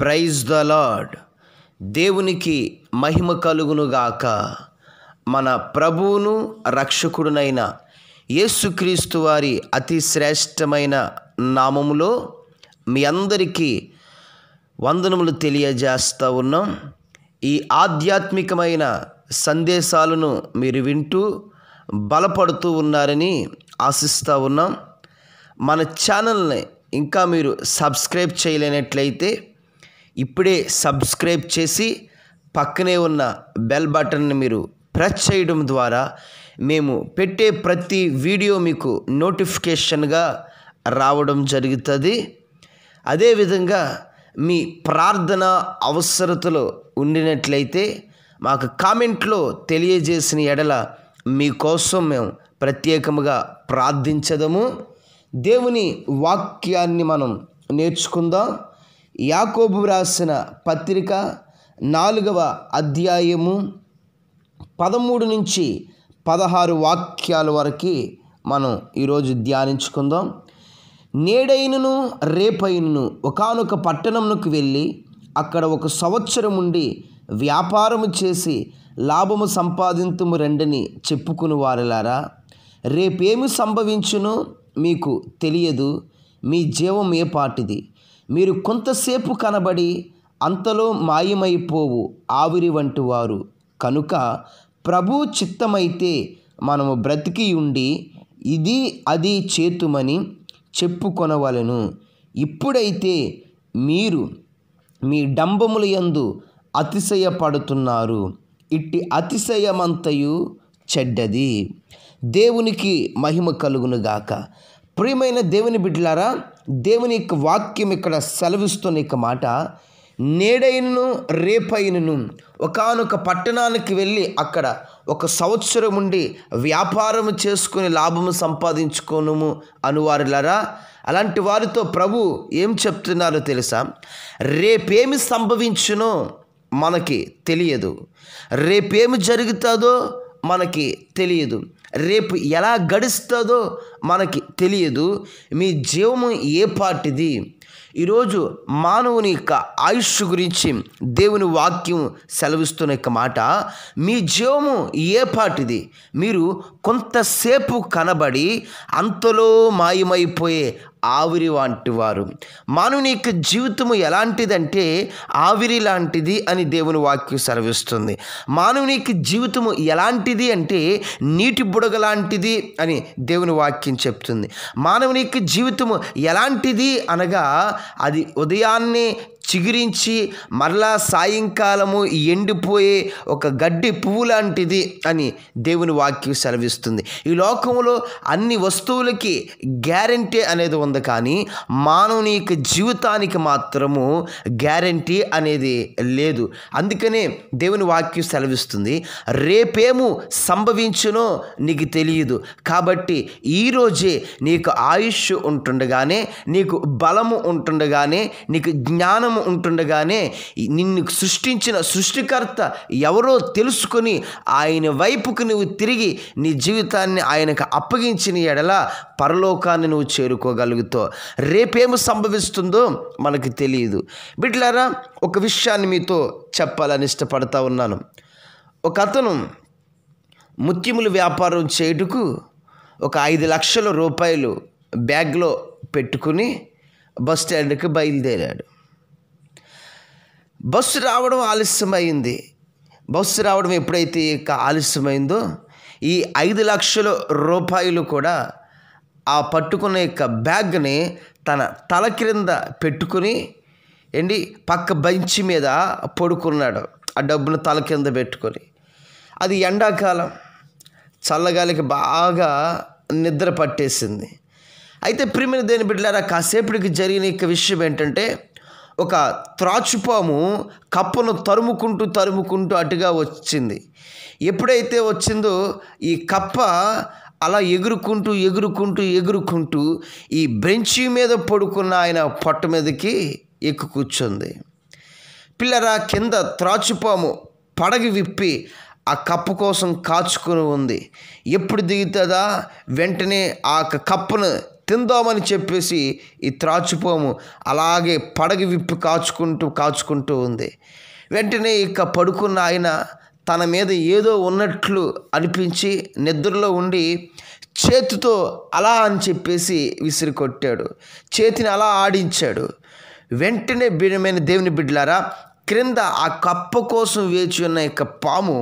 praise the lord దేవునికి మహిమ కలుగునుగాక మన ప్రభువును రక్షకుడునైన యేసుక్రీస్తు వారి అతి శ్రేష్టమైన నామములో మీ అందరికీ వందనములు తెలియజేస్తూ ఉన్నాం ఈ ఆధ్యాత్మికమైన సందేశాలను మీరు వింటూ బలపడుతూ ఉన్నారని ఆశిస్తూ ఉన్నాం మన ఛానల్ని ఇంకా మీరు సబ్స్క్రైబ్ చేయలేనట్లయితే ఇప్పుడే సబ్స్క్రైబ్ చేసి పక్కనే ఉన్న బెల్ బటన్ని మీరు ప్రెస్ చేయడం ద్వారా మేము పెట్టే ప్రతి వీడియో మీకు నోటిఫికేషన్గా రావడం జరుగుతుంది అదేవిధంగా మీ ప్రార్థన అవసరతలో ఉండినట్లయితే మాకు కామెంట్లో తెలియజేసిన ఎడల మీకోసం మేము ప్రత్యేకముగా ప్రార్థించదము దేవుని వాక్యాన్ని మనం నేర్చుకుందాం యాకోబు రాసిన పత్రిక నాలుగవ అధ్యాయము పదమూడు నుంచి పదహారు వాక్యాల వరకు మనం ఈరోజు ధ్యానించుకుందాం నేడైనను రేపైనను ఒకనొక పట్టణంకు వెళ్ళి అక్కడ ఒక సంవత్సరం ఉండి వ్యాపారము చేసి లాభము సంపాదింతుము రెండని చెప్పుకుని వారిలారా రేపేమి సంభవించునో మీకు తెలియదు మీ జీవం ఏ పాటిది మీరు కొంతసేపు కనబడి అంతలో మాయమైపోవు ఆవిరి వంటి వారు కనుక ప్రభు చిత్తమైతే మనము బ్రతికి ఉండి ఇది అది చేతుమని చెప్పుకొనవలను ఇప్పుడైతే మీరు మీ డంబముల యందు అతిశయపడుతున్నారు ఇట్టి అతిశయమంతయు చెడ్డది దేవునికి మహిమ కలుగునుగాక ప్రియమైన దేవుని బిడ్డలారా దేవుని యొక్క వాక్యం ఇక్కడ సెలవిస్తున్న యొక్క మాట నేడైనను రేపైనను ఒకనొక పట్టణానికి వెళ్ళి అక్కడ ఒక సంవత్సరం ఉండి వ్యాపారం చేసుకుని లాభము సంపాదించుకోను అనువారులరా అలాంటి వారితో ప్రభు ఏం చెప్తున్నారో తెలుసా రేపేమి సంభవించునో మనకి తెలియదు రేపేమి జరుగుతుందో మనకి తెలియదు రేపు ఎలా గడుస్తుందో మనకి తెలియదు మీ జీవము ఏ పాటిది ఈరోజు మానవుని యొక్క ఆయుష్ గురించి దేవుని వాక్యం సెలవిస్తున్న యొక్క మాట మీ జీవము ఏ పాటిది మీరు కొంతసేపు కనబడి అంతలో మాయమైపోయే ఆవిరి వంటి వారు మానవుని యొక్క జీవితము ఎలాంటిదంటే ఆవిరి లాంటిది అని దేవుని వాక్యం సెలవిస్తుంది మానవుని యొక్క జీవితము ఎలాంటిది అంటే నీటి బుడగ లాంటిది అని దేవుని వాక్యం చెప్తుంది మానవుని యొక్క జీవితము ఎలాంటిది అనగా అది ఉదయాన్నే చిగురించి మరలా సాయంకాలము ఎండిపోయే ఒక గడ్డి పువ్వు లాంటిది అని దేవుని వాక్యం సెలవిస్తుంది ఈ లోకంలో అన్ని వస్తువులకి గ్యారంటీ అనేది ఉంది కానీ మానవుని యొక్క జీవితానికి మాత్రము గ్యారంటీ అనేది లేదు అందుకనే దేవుని వాక్యం సెలవిస్తుంది రేపేము సంభవించునో నీకు తెలియదు కాబట్టి ఈరోజే నీకు ఆయుష్ ఉంటుండగానే నీకు బలము ఉంటుండగానే నీకు జ్ఞానము ఉంటుండగానే నిన్ను సృష్టించిన సృష్టికర్త ఎవరో తెలుసుకొని ఆయన వైపుకు నువ్వు తిరిగి నీ జీవితాన్ని ఆయనకు అప్పగించిన ఎడల పరలోకాన్ని నువ్వు చేరుకోగలుగుతావు రేపేమి సంభవిస్తుందో మనకు తెలియదు బిడ్లారా ఒక విషయాన్ని మీతో చెప్పాలని ఇష్టపడతా ఉన్నాను ఒక అతను ముత్యములు వ్యాపారం చేయుటకు ఒక ఐదు లక్షల రూపాయలు బ్యాగ్లో పెట్టుకుని బస్ స్టాండ్కి బయలుదేరాడు బస్సు రావడం ఆలస్యమైంది బస్సు రావడం ఎప్పుడైతే ఆలస్యమైందో ఈ ఐదు లక్షల రూపాయలు కూడా ఆ పట్టుకున్న యొక్క బ్యాగ్ని తన తల క్రింద పెట్టుకుని ఏంటి పక్క బంచి మీద పడుకున్నాడు ఆ డబ్బును తల కింద పెట్టుకొని అది ఎండాకాలం చల్లగాలికి బాగా నిద్ర పట్టేసింది అయితే ప్రిమిని దేని బిడ్డలారా కాసేపటికి జరిగిన యొక్క విషయం ఏంటంటే ఒక త్రాచుపాము కప్పను తరుముకుంటూ తరుముకుంటూ అటుగా వచ్చింది ఎప్పుడైతే వచ్చిందో ఈ కప్ప అలా ఎగురుకుంటూ ఎగురుకుంటూ ఎగురుకుంటూ ఈ బెంచి మీద పడుకున్న ఆయన పొట్ట మీదకి ఎక్కు కూర్చుంది పిల్లరా కింద త్రాచుపాము పడగి విప్పి ఆ కప్పు కోసం కాచుకుని ఉంది ఎప్పుడు దిగుతుందా వెంటనే ఆ కప్పును తిందామని చెప్పేసి ఈ త్రాచుపోము అలాగే పడగ విప్పి కాచుకుంటూ కాచుకుంటూ ఉంది వెంటనే ఇక పడుకున్న ఆయన తన మీద ఏదో ఉన్నట్లు అనిపించి నిద్రలో ఉండి చేతితో అలా అని చెప్పేసి విసిరి కొట్టాడు చేతిని అలా ఆడించాడు వెంటనే బిడమైన దేవుని బిడ్డలారా క్రింద ఆ కప్ప కోసం వేచి ఉన్న యొక్క పాము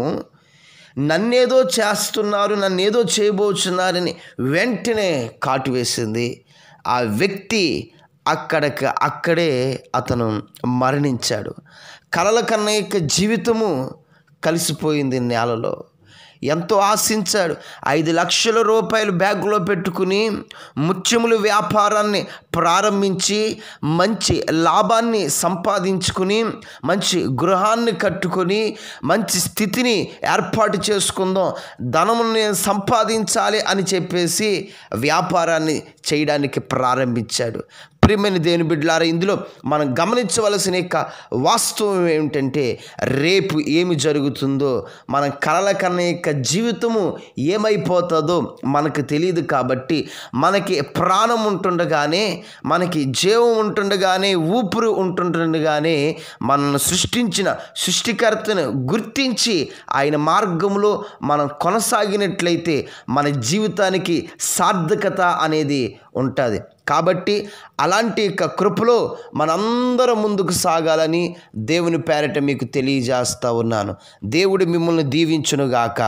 నన్నేదో చేస్తున్నారు నన్నేదో చేయబోచున్నారని వెంటనే కాటు వేసింది ఆ వ్యక్తి అక్కడికి అక్కడే అతను మరణించాడు కలల కన్నయ్యక జీవితము కలిసిపోయింది నేలలో ఎంతో ఆశించాడు ఐదు లక్షల రూపాయలు బ్యాగులో పెట్టుకుని ముత్యములు వ్యాపారాన్ని ప్రారంభించి మంచి లాభాన్ని సంపాదించుకుని మంచి గృహాన్ని కట్టుకొని మంచి స్థితిని ఏర్పాటు చేసుకుందాం ధనముని సంపాదించాలి అని చెప్పేసి వ్యాపారాన్ని చేయడానికి ప్రారంభించాడు ప్రియమైన దేని బిడ్డలారా ఇందులో మనం గమనించవలసిన యొక్క వాస్తవం ఏమిటంటే రేపు ఏమి జరుగుతుందో మనం కలల కన్న యొక్క జీవితము ఏమైపోతుందో మనకు తెలియదు కాబట్టి మనకి ప్రాణం ఉంటుండగానే మనకి జీవం ఉంటుండగానే ఊపిరి ఉంటుండగానే మనను సృష్టించిన సృష్టికర్తను గుర్తించి ఆయన మార్గంలో మనం కొనసాగినట్లయితే మన జీవితానికి సార్థకత అనేది ఉంటుంది కాబట్టి అలాంటి యొక్క కృపలో మనందరం ముందుకు సాగాలని దేవుని పేరట మీకు తెలియజేస్తూ ఉన్నాను దేవుడు మిమ్మల్ని దీవించునుగాక